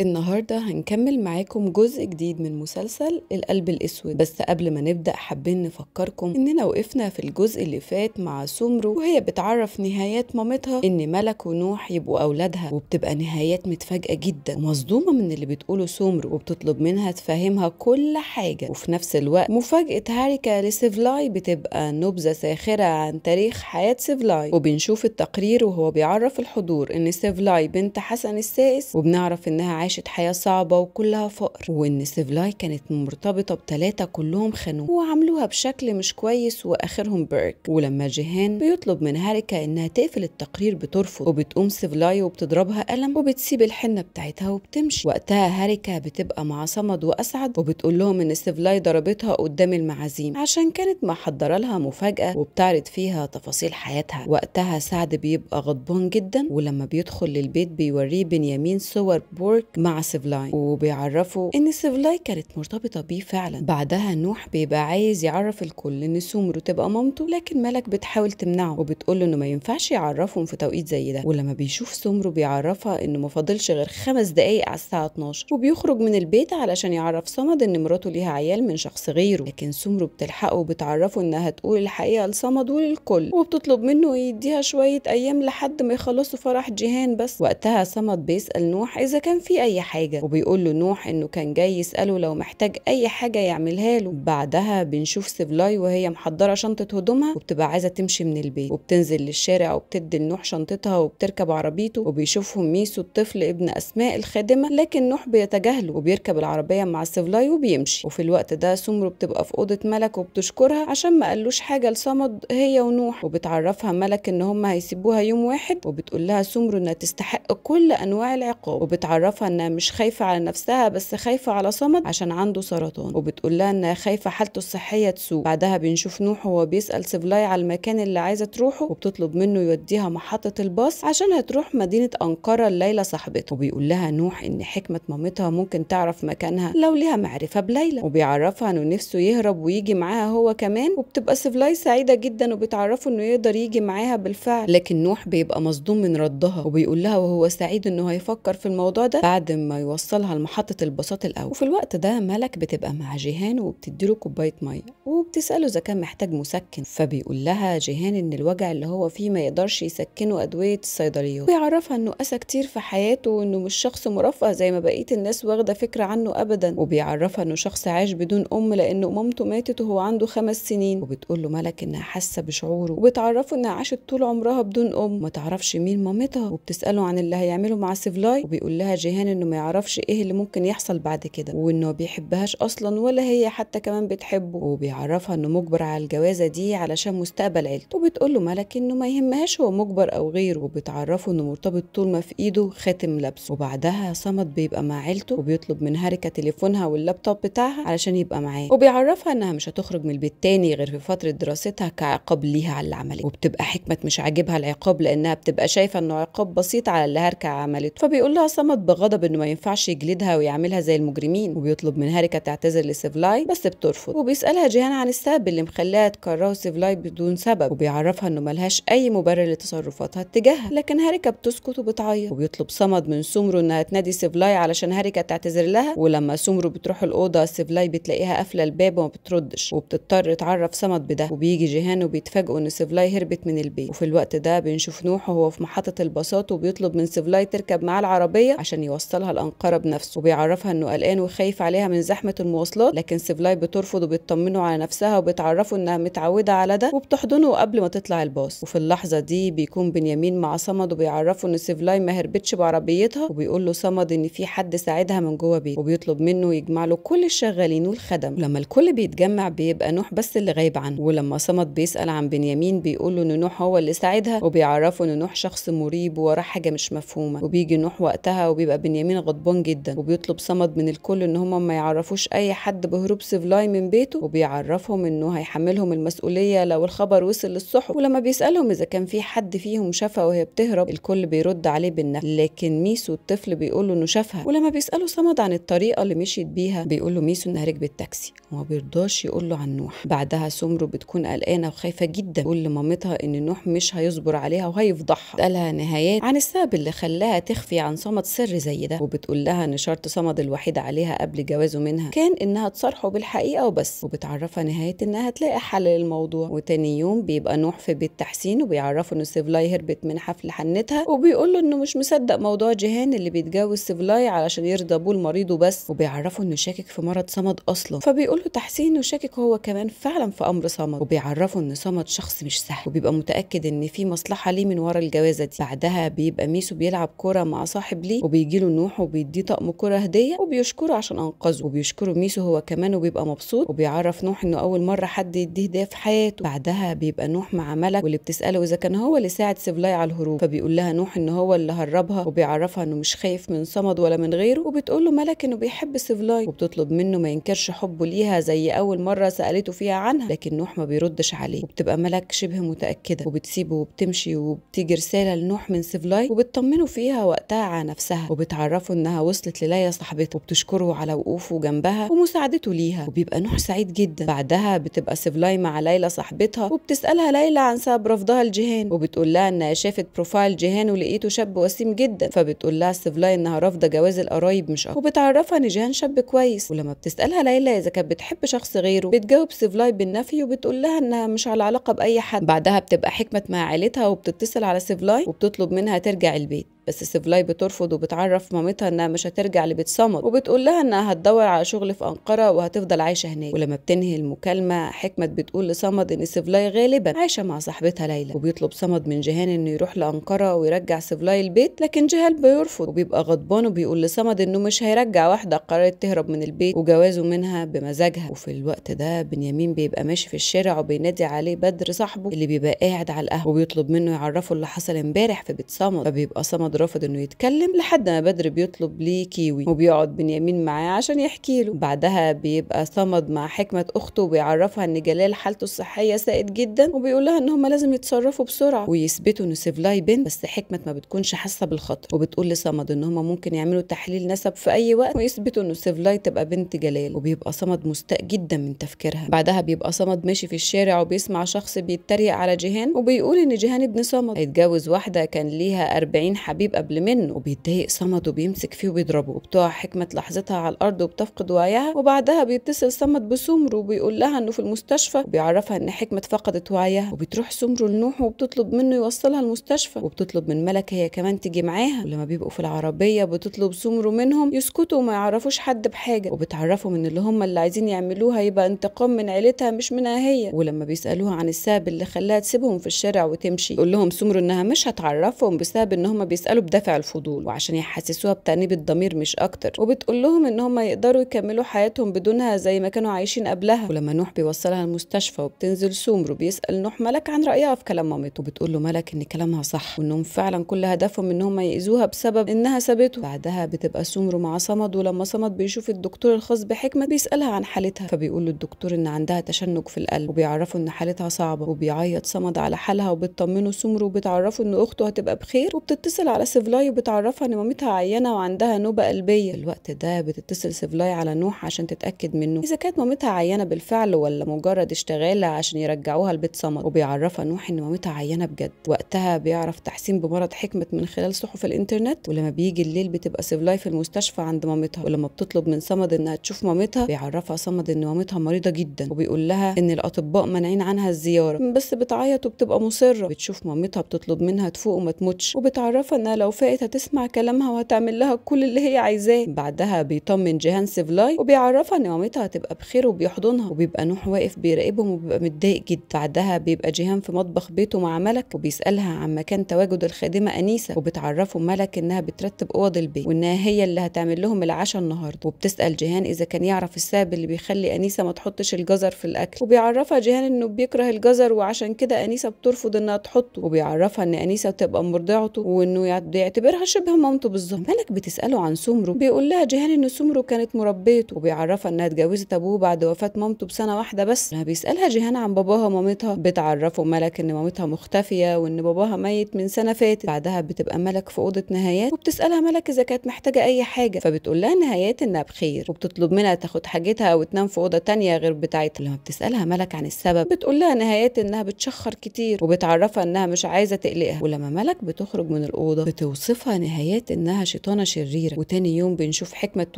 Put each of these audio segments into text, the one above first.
النهاردة هنكمل معاكم جزء جديد من مسلسل القلب الأسود بس قبل ما نبدأ حابين نفكركم إننا وقفنا في الجزء اللي فات مع سمرو وهي بتعرف نهايات مامتها إن ملك ونوح يبقوا أولادها وبتبقى نهايات متفاجئة جدا ومصدومة من اللي بتقوله سمرو وبتطلب منها تفهمها كل حاجة وفي نفس الوقت مفاجأة هاريكا لسيفلاي بتبقى نبذة ساخرة عن تاريخ حياة سيفلاي وبنشوف التقرير وهو بيعرف الحضور إن سيفلاي بنت حسن السائس وبنعرف إنها عاشت حياة صعبة وكلها فقر وإن سيفلاي كانت مرتبطة بتلاتة كلهم خانوه وعملوها بشكل مش كويس وآخرهم بيرك ولما جيهان بيطلب من هاريكا إنها تقفل التقرير بترفض وبتقوم سيفلاي وبتضربها قلم وبتسيب الحنة بتاعتها وبتمشي وقتها هاريكا بتبقى مع صمد وأسعد وبتقول لهم إن سيفلاي ضربتها قدام المعازيم عشان كانت محضرة لها مفاجأة وبتعرض فيها تفاصيل حياتها وقتها سعد بيبقى غضبان جدا ولما بيدخل للبيت بيوريه بنيامين صور بورك مع سيفلاي وبيعرفه ان سيفلاي كانت مرتبطه بيه فعلا بعدها نوح بيبقى عايز يعرف الكل ان سومرو تبقى مامته لكن ملك بتحاول تمنعه وبتقول انه ما ينفعش يعرفهم في توقيت زي ده ولما بيشوف سومر بيعرفها انه ما فاضلش غير خمس دقايق على الساعه 12 وبيخرج من البيت علشان يعرف صمد ان مراته ليها عيال من شخص غيره لكن سومر بتلحقه وبتعرفه انها تقول الحقيقه لصمد وللكل وبتطلب منه يديها شويه ايام لحد ما يخلصوا فرح جيهان بس وقتها صمد بيسال نوح اذا كان في أي حاجة وبيقول له نوح إنه كان جاي يسأله لو محتاج أي حاجة يعملها له بعدها بنشوف سيفلاي وهي محضرة شنطة هدومها وبتبقى عايزة تمشي من البيت وبتنزل للشارع وبتدي لنوح شنطتها وبتركب عربيته وبيشوفهم ميسو الطفل ابن أسماء الخادمة لكن نوح بيتجاهله وبيركب العربية مع سيفلاي وبيمشي وفي الوقت ده سمرو بتبقى في أوضة ملك وبتشكرها عشان ما قالوش حاجة لصمد هي ونوح وبتعرفها ملك إن هم هيسيبوها يوم واحد وبتقول لها سمرو إنها تستحق كل أنواع العقاب وبتعرفها انها مش خايفه على نفسها بس خايفه على صمد عشان عنده سرطان وبتقول لها انها خايفه حالته الصحيه تسوء بعدها بنشوف نوح وهو بيسال سيفلاي على المكان اللي عايزه تروحه وبتطلب منه يوديها محطه الباص عشان هتروح مدينه انقره ليلى صاحبته وبيقول لها نوح ان حكمه مامتها ممكن تعرف مكانها لو ليها معرفه بليلى وبيعرفها انه نفسه يهرب ويجي معاها هو كمان وبتبقى سيفلاي سعيده جدا وبتعرفه انه يقدر يجي معاها بالفعل لكن نوح بيبقى مصدوم من ردها وبيقول لها وهو سعيد انه هيفكر في الموضوع ده بعد بعد ما يوصلها لمحطة البساط الأول وفي الوقت ده ملك بتبقى مع جيهان وبتديله كوباية مية وبتسأله إذا كان محتاج مسكن فبيقول لها جيهان إن الوجع اللي هو فيه ما يقدرش يسكنه أدوية الصيدليات وبيعرفها إنه قسى كتير في حياته وإنه مش شخص مرفه زي ما بقية الناس واخدة فكرة عنه أبدا وبيعرفها إنه شخص عاش بدون أم لأن مامته ماتت وهو عنده خمس سنين وبتقول له ملك إنها حاسة بشعوره وبتعرفه إنها عاشت طول عمرها بدون أم ما تعرفش مين مامتها وبتسأله عن اللي هيعمله مع سيفلاي وبيقول لها جيهان كمان انه ما يعرفش ايه اللي ممكن يحصل بعد كده وانه بيحبهاش اصلا ولا هي حتى كمان بتحبه وبيعرفها انه مجبر على الجوازه دي علشان مستقبل عيلته وبتقول له ملك انه ما يهمهاش هو مجبر او غيره وبتعرفه انه مرتبط طول ما في ايده خاتم لبسه وبعدها صمد بيبقى مع عيلته وبيطلب من هركه تليفونها واللابتوب بتاعها علشان يبقى معاه وبيعرفها انها مش هتخرج من البيت تاني غير في فتره دراستها كعقاب ليها على اللي عملته وبتبقى حكمه مش عاجبها العقاب لانها بتبقى شايفه انه عقاب بسيط على اللي هركه عملته فبيقول لها صمد بغضب غضب انه ما ينفعش يجلدها ويعملها زي المجرمين وبيطلب من هاريكا تعتذر لسيفلاي بس بترفض وبيسالها جيهان عن السبب اللي مخليها تكرهه سيفلاي بدون سبب وبيعرفها انه ملهاش اي مبرر لتصرفاتها اتجاهها لكن هاريكا بتسكت وبتعيط وبيطلب صمد من سومرو انها تنادي سيفلاي علشان هاريكا تعتذر لها ولما سومرو بتروح الاوضه سيفلاي بتلاقيها قافله الباب وما بتردش وبتضطر تعرف صمد بده وبيجي جيهان وبيتفاجئوا ان سيفلاي هربت من البيت وفي الوقت ده بنشوف نوح وهو في محطه الباصات وبيطلب من سيفلاي تركب معاه العربيه عشان يوصل وصلها الأنقرة بنفسه وبيعرفها إنه قلقان وخايف عليها من زحمة المواصلات لكن سيفلاي بترفض وبيطمنه على نفسها وبتعرفه إنها متعودة على ده وبتحضنه قبل ما تطلع الباص وفي اللحظة دي بيكون بنيامين مع صمد وبيعرفه إن سيفلاي ما هربتش بعربيتها وبيقول له صمد إن في حد ساعدها من جوه بيت وبيطلب منه يجمع له كل الشغالين والخدم ولما الكل بيتجمع بيبقى نوح بس اللي غايب عنه ولما صمد بيسأل عن بنيامين بيقول له إن نوح هو اللي ساعدها وبيعرفه إن نوح شخص مريب وراه حاجة مش مفهومة وبيجي نوح وقتها وبيبقى بنيامين بنيامين غضبان جدا وبيطلب صمد من الكل ان هم ما يعرفوش اي حد بهروب سيفلاي من بيته وبيعرفهم انه هيحملهم المسؤوليه لو الخبر وصل للصحف ولما بيسالهم اذا كان في حد فيهم شافها وهي بتهرب الكل بيرد عليه بالنفي لكن ميسو الطفل بيقول له انه شافها ولما بيساله صمد عن الطريقه اللي مشيت بيها بيقول له ميسو انها ركبت تاكسي وما بيرضاش يقول له عن نوح بعدها سمرو بتكون قلقانه وخايفه جدا تقول لمامتها ان نوح مش هيصبر عليها وهيفضحها قالها نهايات عن السبب اللي خلاها تخفي عن صمد سر زي السيدة وبتقول لها إن شرط صمد الوحيد عليها قبل جوازه منها كان إنها تصارحه بالحقيقة وبس وبتعرفها نهاية إنها هتلاقي حل للموضوع وتاني يوم بيبقى نوح في بيت تحسين وبيعرفه إن سيفلاي هربت من حفل حنتها وبيقول له إنه مش مصدق موضوع جيهان اللي بيتجوز سيفلاي علشان يرضى أبوه المريض وبس وبيعرفه إنه شاكك في مرض صمد أصلا فبيقول له تحسين وشاكك هو كمان فعلا في أمر صمد وبيعرفه إن صمد شخص مش سهل وبيبقى متأكد إن في مصلحة ليه من ورا الجوازة دي بعدها بيبقى ميسو بيلعب كورة مع صاحب ليه وبيجي له نوح وبيديه طقم كرة هدية وبيشكره عشان أنقذه وبيشكره ميسو هو كمان وبيبقى مبسوط وبيعرف نوح إنه أول مرة حد يديه هدية في حياته بعدها بيبقى نوح مع ملك واللي بتسأله إذا كان هو اللي ساعد سيفلاي على الهروب فبيقول لها نوح إن هو اللي هربها وبيعرفها إنه مش خايف من صمد ولا من غيره وبتقول له ملك إنه بيحب سيفلاي وبتطلب منه ما ينكرش حبه ليها زي أول مرة سألته فيها عنها لكن نوح ما بيردش عليه وبتبقى ملك شبه متأكدة وبتسيبه وبتمشي وبتيجي رسالة لنوح من سيفلاي وبتطمنه فيها وقتها على نفسها وبتعرف بتعرفه انها وصلت لليلى صاحبته وبتشكره على وقوفه جنبها ومساعدته ليها وبيبقى نوح سعيد جدا بعدها بتبقى سيفلاي مع ليلى صاحبتها وبتسالها ليلى عن سبب رفضها لجيهان وبتقول لها انها شافت بروفايل جيهان ولقيته شاب وسيم جدا فبتقول لها سيفلاي انها رافضه جواز القرايب مش اكتر وبتعرفها ان جيهان شاب كويس ولما بتسالها ليلى اذا كانت بتحب شخص غيره بتجاوب سيفلاي بالنفي وبتقول لها انها مش على علاقه باي حد بعدها بتبقى حكمت مع عيلتها وبتتصل على سيفلاي وبتطلب منها ترجع البيت بس سيفلاي بترفض وبتعرف مامتها انها مش هترجع لبيت صمد وبتقول لها انها هتدور على شغل في انقره وهتفضل عايشه هناك ولما بتنهي المكالمه حكمت بتقول لصمد ان سيفلاي غالبا عايشه مع صاحبتها ليلى وبيطلب صمد من جيهان انه يروح لانقره ويرجع سيفلاي البيت لكن جيهان بيرفض وبيبقى غضبان وبيقول لصمد انه مش هيرجع واحده قررت تهرب من البيت وجوازه منها بمزاجها وفي الوقت ده بنيامين بيبقى ماشي في الشارع وبينادي عليه بدر صاحبه اللي بيبقى قاعد على القهوه وبيطلب منه يعرفه اللي حصل امبارح في بيت صمد فبيبقى صمد رافض انه يتكلم لحد ما بدر بيطلب ليه كيوي وبيقعد بنيامين معاه عشان يحكي له بعدها بيبقى صمد مع حكمة اخته وبيعرفها ان جلال حالته الصحية سائد جدا وبيقول لها ان هم لازم يتصرفوا بسرعة ويثبتوا ان سيفلاي بنت بس حكمة ما بتكونش حاسة بالخطر وبتقول لصمد ان هم ممكن يعملوا تحليل نسب في اي وقت ويثبتوا ان سيفلاي تبقى بنت جلال وبيبقى صمد مستاء جدا من تفكيرها بعدها بيبقى صمد ماشي في الشارع وبيسمع شخص بيتريق على جيهان وبيقول ان جيهان ابن صمد هيتجوز واحدة كان ليها 40 حبيب الطبيب قبل منه وبيتضايق صمد وبيمسك فيه وبيضربه وبتقع حكمة لحظتها على الأرض وبتفقد وعيها وبعدها بيتصل صمد بسمر وبيقول لها إنه في المستشفى وبيعرفها إن حكمة فقدت وعيها وبتروح سمر لنوح وبتطلب منه يوصلها المستشفى وبتطلب من ملكة هي كمان تيجي معاها ولما بيبقوا في العربية بتطلب سمر منهم يسكتوا وما يعرفوش حد بحاجة وبتعرفهم إن اللي هم اللي عايزين يعملوها يبقى انتقام من عيلتها مش منها هي ولما بيسألوها عن السبب اللي خلاها تسيبهم في الشارع وتمشي يقول لهم سمر إنها مش هتعرفهم بسبب إن هم بيسألوا بيسألوا بدافع الفضول وعشان يحسسوها بتأنيب الضمير مش أكتر وبتقول لهم إن هم يقدروا يكملوا حياتهم بدونها زي ما كانوا عايشين قبلها ولما نوح بيوصلها المستشفى وبتنزل سومرو وبيسأل نوح ملك عن رأيها في كلام مامته وبتقول له ملك إن كلامها صح وإنهم فعلا كل هدفهم إن هم يأذوها بسبب إنها سابته بعدها بتبقى سومرو مع صمد ولما صمد بيشوف الدكتور الخاص بحكمة بيسألها عن حالتها فبيقول له الدكتور إن عندها تشنج في القلب وبيعرفه إن حالتها صعبة وبيعيط صمد على حالها وبتطمنه سومرو وبتعرفه إن أخته هتبقى بخير وبتتصل على سيفلاي وبتعرفها ان مامتها عيانه وعندها نوبه قلبيه الوقت ده بتتصل سيفلاي على نوح عشان تتاكد منه اذا كانت مامتها عيانه بالفعل ولا مجرد اشتغاله عشان يرجعوها لبيت صمد وبيعرفها نوح ان مامتها عيانه بجد وقتها بيعرف تحسين بمرض حكمه من خلال صحف الانترنت ولما بيجي الليل بتبقى سيفلاي في المستشفى عند مامتها ولما بتطلب من صمد انها تشوف مامتها بيعرفها صمد ان مامتها مريضه جدا وبيقول لها ان الاطباء مانعين عنها الزياره بس بتعيط وبتبقى مصره بتشوف مامتها بتطلب منها تفوق وما تموتش وبتعرفها انها لو فقت هتسمع كلامها وهتعمل لها كل اللي هي عايزاه بعدها بيطمن جيهان سيفلاي وبيعرفها ان مامتها هتبقى بخير وبيحضنها وبيبقى نوح واقف بيراقبهم وبيبقى متضايق جدا بعدها بيبقى جيهان في مطبخ بيته مع ملك وبيسالها عن مكان تواجد الخادمه انيسه وبتعرفه ملك انها بترتب اوض البيت وانها هي اللي هتعمل لهم العشاء النهارده وبتسال جيهان اذا كان يعرف السبب اللي بيخلي انيسه ما تحطش الجزر في الاكل وبيعرفها جيهان انه بيكره الجزر وعشان كده انيسه بترفض انها تحطه وبيعرفها ان انيسه بتبقى مرضعته وانه يعني الطبيعة بده يعتبرها شبه مامته بالظبط ملك بتسأله عن سمرو بيقول لها جيهان إن سمرو كانت مربيته وبيعرفها إنها اتجوزت أبوه بعد وفاة مامته بسنة واحدة بس لما بيسألها جيهان عن باباها ومامتها بتعرفه ملك إن مامتها مختفية وإن باباها ميت من سنة فاتت بعدها بتبقى ملك في أوضة نهايات وبتسألها ملك إذا كانت محتاجة أي حاجة فبتقول لها نهايات إنها بخير وبتطلب منها تاخد حاجتها وتنام في أوضة تانية غير بتاعتها لما بتسألها ملك عن السبب بتقول لها نهايات إنها بتشخر كتير وبتعرفها إنها مش عايزة تقلقها ولما ملك بتخرج من الأوضة بتوصفها نهايات انها شيطانه شريره وتاني يوم بنشوف حكمه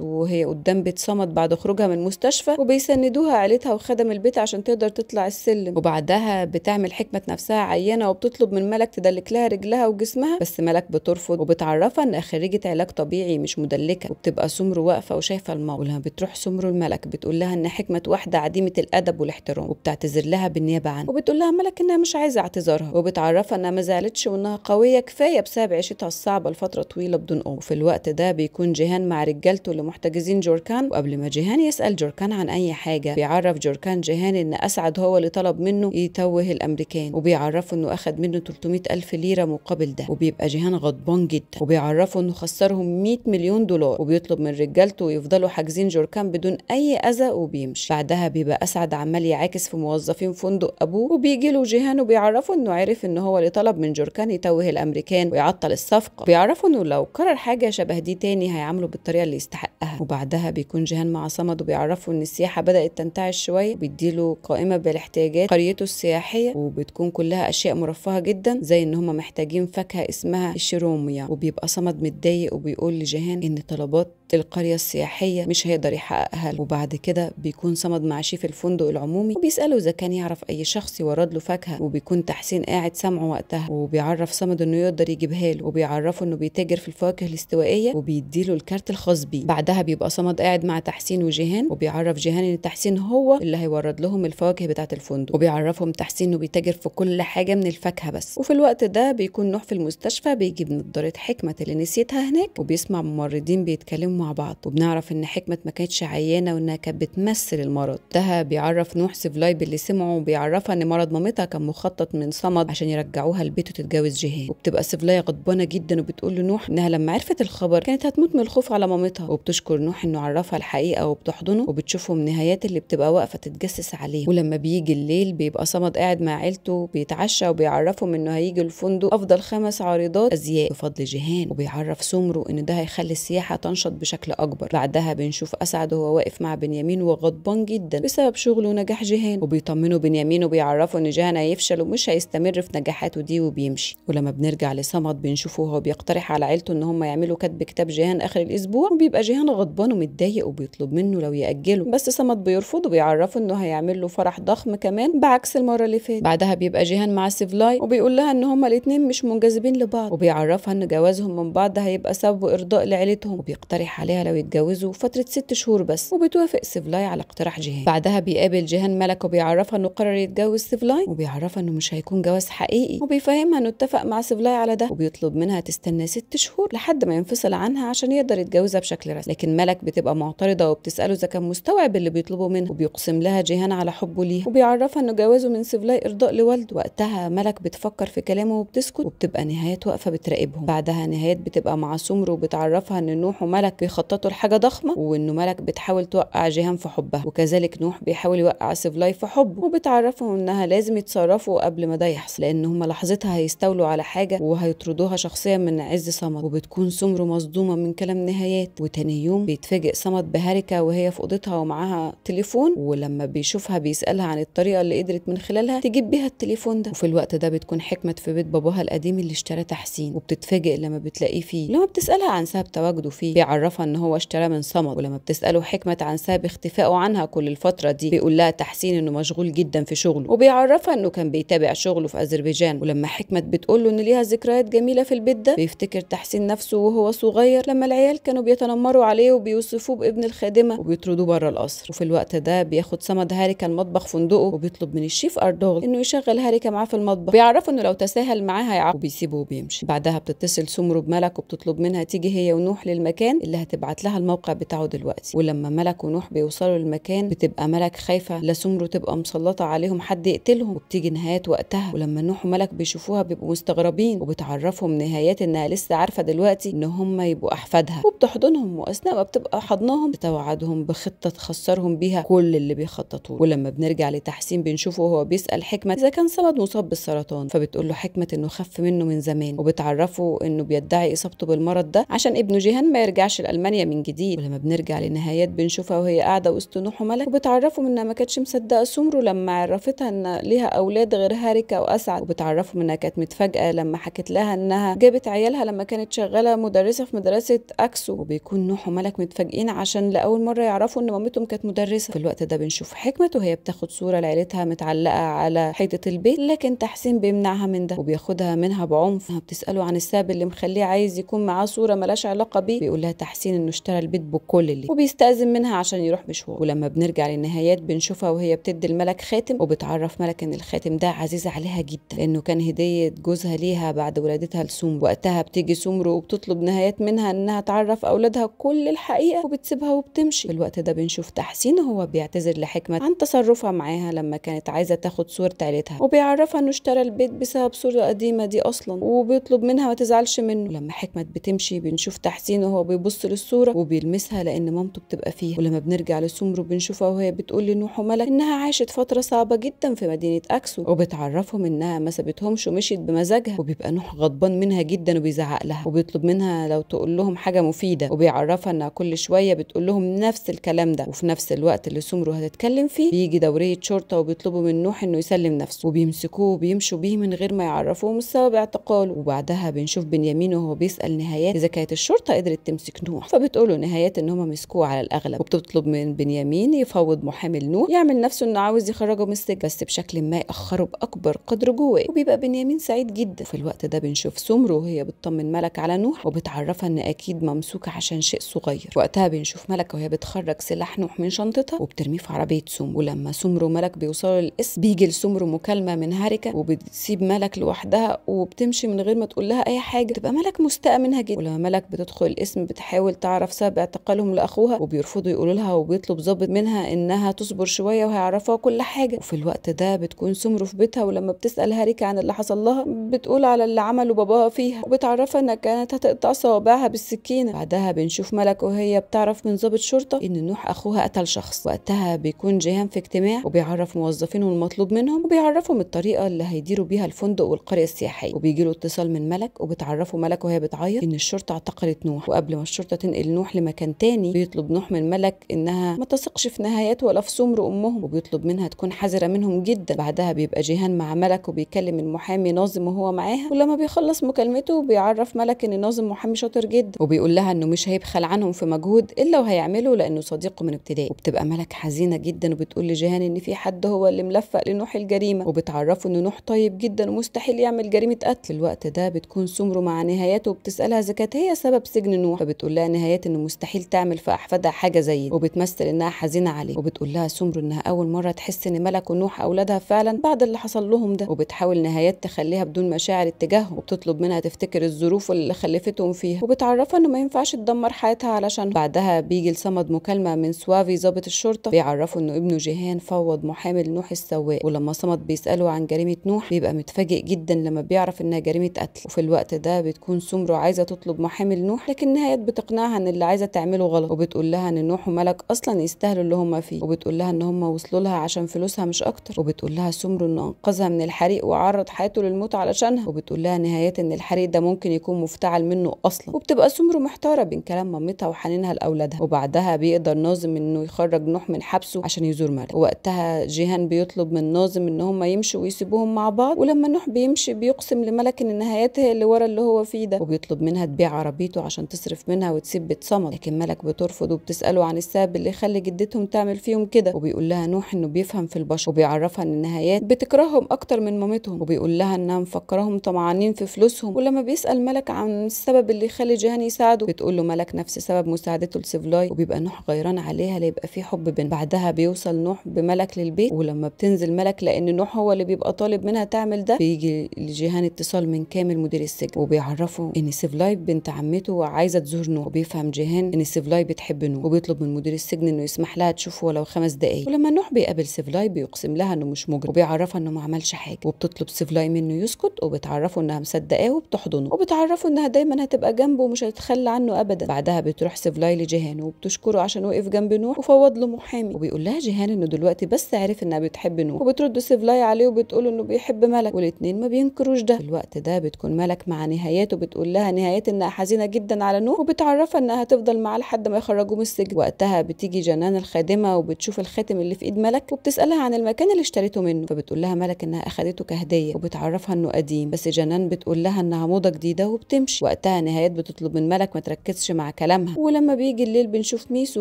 وهي قدام بيت صمد بعد خروجها من المستشفى وبيسندوها عيلتها وخدم البيت عشان تقدر تطلع السلم وبعدها بتعمل حكمه نفسها عيانه وبتطلب من ملك تدلك لها رجلها وجسمها بس ملك بترفض وبتعرفها انها خريجه علاج طبيعي مش مدلكه وبتبقى سمر واقفه وشايفه الموت ولما بتروح سمر الملك بتقول لها ان حكمه واحده عديمه الادب والاحترام وبتعتذر لها بالنيابه عنه وبتقول لها ملك انها مش عايزه اعتذارها وبتعرفها انها ما زعلتش وانها قويه كفايه بسبب عيشه الخريطة الصعبة لفترة طويلة بدون أم وفي الوقت ده بيكون جيهان مع رجالته اللي محتجزين جوركان وقبل ما جيهان يسأل جوركان عن أي حاجة بيعرف جوركان جيهان إن أسعد هو اللي طلب منه يتوه الأمريكان وبيعرفه إنه أخد منه 300 ألف ليرة مقابل ده وبيبقى جيهان غضبان جدا وبيعرفه إنه خسرهم 100 مليون دولار وبيطلب من رجالته يفضلوا حاجزين جوركان بدون أي أذى وبيمشي بعدها بيبقى أسعد عمال يعاكس في موظفين فندق أبوه وبيجي له جيهان وبيعرفه إنه عرف إن هو اللي طلب من جوركان يتوه الأمريكان ويعطل السفر الصفقه بيعرفوا انه لو قرر حاجه شبه دي تاني هيعاملوا بالطريقه اللي يستحقها وبعدها بيكون جيهان مع صمد وبيعرفوا ان السياحه بدات تنتعش شويه بيديله قائمه بالاحتياجات قريته السياحيه وبتكون كلها اشياء مرفهه جدا زي ان هم محتاجين فاكهه اسمها الشروميا وبيبقى صمد متضايق وبيقول لجيهان ان طلبات القرية السياحية مش هيقدر يحققها وبعد كده بيكون صمد مع شيف الفندق العمومي وبيسأله إذا كان يعرف أي شخص يورد له فاكهة وبيكون تحسين قاعد سامعه وقتها وبيعرف صمد إنه يقدر يجيبها له وبيعرفه إنه بيتاجر في الفواكه الاستوائية وبيديله الكارت الخاص بيه بعدها بيبقى صمد قاعد مع تحسين وجيهان وبيعرف جيهان إن تحسين هو اللي هيورد لهم الفواكه بتاعة الفندق وبيعرفهم تحسين إنه بيتاجر في كل حاجة من الفاكهة بس وفي الوقت ده بيكون نوح في المستشفى بيجيب نضارة حكمة اللي نسيتها هناك وبيسمع ممرضين بيتكلموا مع بعض وبنعرف ان حكمة ما كانتش عيانة وانها كانت بتمثل المرض ده بيعرف نوح سيفلاي باللي سمعه وبيعرفها ان مرض مامتها كان مخطط من صمد عشان يرجعوها البيت وتتجوز جيهان وبتبقى سيفلاي غضبانة جدا وبتقول لنوح انها لما عرفت الخبر كانت هتموت من الخوف على مامتها وبتشكر نوح انه عرفها الحقيقة وبتحضنه وبتشوفهم نهايات اللي بتبقى واقفة تتجسس عليه ولما بيجي الليل بيبقى صمد قاعد مع عيلته بيتعشى وبيعرفهم انه هيجي الفندق افضل خمس عريضات ازياء بفضل جيهان وبيعرف سمره ان ده هيخلي السياحة تنشط بشكل أكبر بعدها بنشوف أسعد وهو واقف مع بنيامين وغضبان جدا بسبب شغله ونجاح جيهان وبيطمنوا بنيامين وبيعرفوا إن جيهان هيفشل ومش هيستمر في نجاحاته دي وبيمشي ولما بنرجع لصمد بنشوفه وهو بيقترح على عيلته إن هم يعملوا كتب كتاب جيهان آخر الأسبوع وبيبقى جيهان غضبان ومتضايق وبيطلب منه لو يأجله بس صمد بيرفض وبيعرفه إنه هيعمل له فرح ضخم كمان بعكس المرة اللي فاتت بعدها بيبقى جيهان مع سيفلاي وبيقول لها إن هما الاتنين مش منجذبين لبعض وبيعرفها إن جوازهم من بعض هيبقى سبب إرضاء لعيلتهم وبيقترح عليها لو يتجوزوا فترة ست شهور بس وبتوافق سيفلاي على اقتراح جيهان بعدها بيقابل جيهان ملك وبيعرفها انه قرر يتجوز سيفلاي وبيعرفها انه مش هيكون جواز حقيقي وبيفهمها انه اتفق مع سيفلاي على ده وبيطلب منها تستنى ست شهور لحد ما ينفصل عنها عشان يقدر يتجوزها بشكل رسمي لكن ملك بتبقى معترضة وبتسأله إذا كان مستوعب اللي بيطلبه منها وبيقسم لها جيهان على حبه ليها وبيعرفها انه جوازه من سيفلاي ارضاء لوالده وقتها ملك بتفكر في كلامه وبتسكت وبتبقى نهايات واقفة بتراقبهم بعدها نهايات بتبقى مع سمر وبتعرفها ان نوح وملك بيخططوا لحاجه ضخمه وانه ملك بتحاول توقع جيهان في حبها وكذلك نوح بيحاول يوقع سيفلاي في حبه وبتعرفهم انها لازم يتصرفوا قبل ما ده يحصل لان هم لحظتها هيستولوا على حاجه وهيطردوها شخصيا من عز صمد وبتكون سمر مصدومه من كلام نهايات وتاني يوم بيتفاجئ صمد بهاركه وهي في اوضتها ومعاها تليفون ولما بيشوفها بيسالها عن الطريقه اللي قدرت من خلالها تجيب بيها التليفون ده وفي الوقت ده بتكون حكمت في بيت باباها القديم اللي اشترى تحسين وبتتفاجئ لما بتلاقيه فيه لما بتسالها عن سبب تواجده فيه بيعرفها عرفها ان هو اشتراه من صمد ولما بتساله حكمه عن سبب اختفائه عنها كل الفتره دي بيقول لها تحسين انه مشغول جدا في شغله وبيعرفها انه كان بيتابع شغله في اذربيجان ولما حكمت بتقول له ان ليها ذكريات جميله في البيت ده بيفتكر تحسين نفسه وهو صغير لما العيال كانوا بيتنمروا عليه وبيوصفوه بابن الخادمه وبيطردوه بره القصر وفي الوقت ده بياخد صمد هاريكا المطبخ فندقه وبيطلب من الشيف اردوغل انه يشغل هاريكا معاه في المطبخ بيعرفه انه لو تساهل معاه هيعاقبه وبيسيبه وبيمشي بعدها بتتصل سمر بملك وبتطلب منها تيجي هي ونوح للمكان اللي تبعت لها الموقع بتاعه دلوقتي ولما ملك ونوح بيوصلوا المكان بتبقى ملك خايفه لا سمره تبقى مسلطه عليهم حد يقتلهم وبتيجي نهايه وقتها ولما نوح وملك بيشوفوها بيبقوا مستغربين وبتعرفهم نهايات انها لسه عارفه دلوقتي ان هم يبقوا احفادها وبتحضنهم واثناء ما بتبقى حضنهم بتوعدهم بخطه تخسرهم بيها كل اللي بيخططوه ولما بنرجع لتحسين بنشوفه وهو بيسال حكمه اذا كان صمد مصاب بالسرطان فبتقول له حكمه انه خف منه من زمان وبتعرفه انه بيدعي اصابته بالمرض ده عشان ابنه جيهان ما يرجعش ألمانيا من جديد ولما بنرجع للنهايات بنشوفها وهي قاعدة وسط نوح وملك وبتعرفوا انها ما كانتش مصدقة سمرو لما عرفتها إن ليها أولاد غير هاركة وأسعد وبتعرفوا انها كانت متفاجئة لما حكت لها إنها جابت عيالها لما كانت شغالة مدرسة في مدرسة أكسو وبيكون نوح وملك متفاجئين عشان لأول مرة يعرفوا إن مامتهم كانت مدرسة في الوقت ده بنشوف حكمة وهي بتاخد صورة لعيلتها متعلقة على حيطة البيت لكن تحسين بيمنعها من ده وبياخدها منها بعنف بتسأله عن السبب اللي مخليه عايز يكون معاه صورة ملاش علاقة بيه بيقول لها تحسين حسين انه اشترى البيت بكل اللي وبيستأذن منها عشان يروح مشوار ولما بنرجع للنهايات بنشوفها وهي بتدي الملك خاتم وبتعرف ملك ان الخاتم ده عزيز عليها جدا لانه كان هديه جوزها ليها بعد ولادتها لسوم وقتها بتيجي سمر وبتطلب نهايات منها انها تعرف اولادها كل الحقيقه وبتسيبها وبتمشي في الوقت ده بنشوف تحسين هو بيعتذر لحكمه عن تصرفها معاها لما كانت عايزه تاخد صور عيلتها وبيعرفها انه اشترى البيت بسبب صوره قديمه دي اصلا وبيطلب منها ما تزعلش منه لما حكمه بتمشي بنشوف تحسين وهو بيبص بيبص الصوره وبيلمسها لان مامته بتبقى فيها ولما بنرجع لسمر بنشوفها وهي بتقول لنوح وملك انها عاشت فتره صعبه جدا في مدينه اكسو وبتعرفهم انها ما سابتهمش ومشيت بمزاجها وبيبقى نوح غضبان منها جدا وبيزعق لها وبيطلب منها لو تقول لهم حاجه مفيده وبيعرفها انها كل شويه بتقول لهم نفس الكلام ده وفي نفس الوقت اللي سمر هتتكلم فيه بيجي دوريه شرطه وبيطلبوا من نوح انه يسلم نفسه وبيمسكوه وبيمشوا بيه من غير ما يعرفوهم السبب اعتقاله وبعدها بنشوف بنيامين وهو بيسال نهايات اذا كانت الشرطه قدرت تمسك نوح نوح فبتقولوا نهاية ان هم مسكوه على الاغلب وبتطلب من بنيامين يفاوض محامي لنوح يعمل نفسه انه عاوز يخرجه من السجن بس بشكل ما ياخره باكبر قدر جواه وبيبقى بنيامين سعيد جدا في الوقت ده بنشوف سمر وهي بتطمن ملك على نوح وبتعرفها ان اكيد ممسوكه عشان شيء صغير وقتها بنشوف ملكه وهي بتخرج سلاح نوح من شنطتها وبترميه في عربيه سمر ولما سمر وملك بيوصلوا للاسم بيجي لسمر مكالمه من هاركه وبتسيب ملك لوحدها وبتمشي من غير ما تقول لها اي حاجه تبقى ملك مستاء منها جدا ولما ملك بتدخل الاسم بتحاول بتحاول تعرف سبب اعتقالهم لاخوها وبيرفضوا يقولوا لها وبيطلب ظابط منها انها تصبر شويه وهيعرفها كل حاجه وفي الوقت ده بتكون سمر في بيتها ولما بتسال هاريكا عن اللي حصل لها بتقول على اللي عمله باباها فيها وبتعرفها انها كانت هتقطع صوابعها بالسكينه بعدها بنشوف ملك وهي بتعرف من ظابط شرطه ان نوح اخوها قتل شخص وقتها بيكون جيهان في اجتماع وبيعرف موظفينه المطلوب منهم وبيعرفهم الطريقه اللي هيديروا بيها الفندق والقريه السياحيه وبيجي له اتصال من ملك وبتعرفه ملك وهي بتعيط ان الشرطه اعتقلت نوح وقبل ما الشرطه تنقل نوح لمكان تاني بيطلب نوح من ملك انها ما تثقش في نهايات ولا في سمر امهم وبيطلب منها تكون حذره منهم جدا بعدها بيبقى جيهان مع ملك وبيكلم المحامي ناظم وهو معاها ولما بيخلص مكالمته بيعرف ملك ان ناظم محامي شاطر جدا وبيقول لها انه مش هيبخل عنهم في مجهود الا وهيعمله لانه صديقه من ابتدائي وبتبقى ملك حزينه جدا وبتقول لجيهان ان في حد هو اللي ملفق لنوح الجريمه وبتعرفه ان نوح طيب جدا ومستحيل يعمل جريمه قتل في الوقت ده بتكون سمره مع نهايته وبتسالها اذا كانت هي سبب سجن نوح فبتقول لها نهايات انه مستحيل تعمل في احفادها حاجه زي وبتمثل انها حزينه عليه وبتقول لها سمر انها اول مره تحس ان ملك ونوح اولادها فعلا بعد اللي حصل لهم ده وبتحاول نهايات تخليها بدون مشاعر اتجاههم وبتطلب منها تفتكر الظروف اللي خلفتهم فيها وبتعرفها انه ما ينفعش تدمر حياتها علشان بعدها بيجي لصمد مكالمه من سوافي ضابط الشرطه بيعرفه انه ابنه جيهان فوض محامي نوح السواق ولما صمد بيساله عن جريمه نوح بيبقى متفاجئ جدا لما بيعرف انها جريمه قتل وفي الوقت ده بتكون سمر عايزه تطلب محامي نوح لكن نهايات بتقنع بتقنعها ان اللي عايزه تعمله غلط وبتقول لها ان نوح وملك اصلا يستاهلوا اللي هم فيه وبتقول لها ان هم وصلوا لها عشان فلوسها مش اكتر وبتقول لها سمر انه انقذها من الحريق وعرض حياته للموت علشانها وبتقول لها نهايات ان الحريق ده ممكن يكون مفتعل منه اصلا وبتبقى سمر محتاره بين كلام مامتها وحنينها لاولادها وبعدها بيقدر ناظم انه يخرج نوح من حبسه عشان يزور ملك وقتها جيهان بيطلب من ناظم ان هم يمشوا ويسيبوهم مع بعض ولما نوح بيمشي بيقسم لملك ان نهايتها اللي ورا اللي هو فيه ده وبيطلب منها تبيع عربيته عشان تصرف منها وتسيب بتسيب بتصمد لكن ملك بترفض وبتساله عن السبب اللي خلى جدتهم تعمل فيهم كده وبيقول لها نوح انه بيفهم في البشر وبيعرفها ان النهايات بتكرههم اكتر من مامتهم وبيقول لها انها مفكرهم طمعانين في فلوسهم ولما بيسال ملك عن السبب اللي خلى جهان يساعده بتقول له ملك نفس سبب مساعدته لسيفلاي وبيبقى نوح غيران عليها ليبقى في حب بين بعدها بيوصل نوح بملك للبيت ولما بتنزل ملك لان نوح هو اللي بيبقى طالب منها تعمل ده بيجي لجهان اتصال من كامل مدير السجن وبيعرفه ان سيفلاي بنت عمته وعايزه تزور نوح وبيفهم جيهان ان سيفلاي بتحب نوح وبيطلب من مدير السجن انه يسمح لها تشوفه ولو خمس دقايق ولما نوح بيقابل سيفلاي بيقسم لها انه مش مجرم وبيعرفها انه ما عملش حاجه وبتطلب سيفلاي منه يسكت وبتعرفه انها مصدقاه وبتحضنه وبتعرفه انها دايما هتبقى جنبه ومش هتتخلى عنه ابدا بعدها بتروح سيفلاي لجيهان وبتشكره عشان وقف جنب نوح وفوض له محامي وبيقول لها جيهان انه دلوقتي بس عرف انها بتحب نوح وبترد سيفلاي عليه وبتقول انه بيحب ملك والاثنين ما بينكروش ده في الوقت ده بتكون ملك مع نهاياته بتقول لها نهايات انها حزينه جدا على نوح وبتعرف معرفة انها تفضل معاه لحد ما يخرجوه من السجن وقتها بتيجي جنان الخادمة وبتشوف الخاتم اللي في ايد ملك وبتسألها عن المكان اللي اشتريته منه فبتقول لها ملك انها اخدته كهدية وبتعرفها انه قديم بس جنان بتقول لها انها موضة جديدة وبتمشي وقتها نهايات بتطلب من ملك ما تركزش مع كلامها ولما بيجي الليل بنشوف ميسو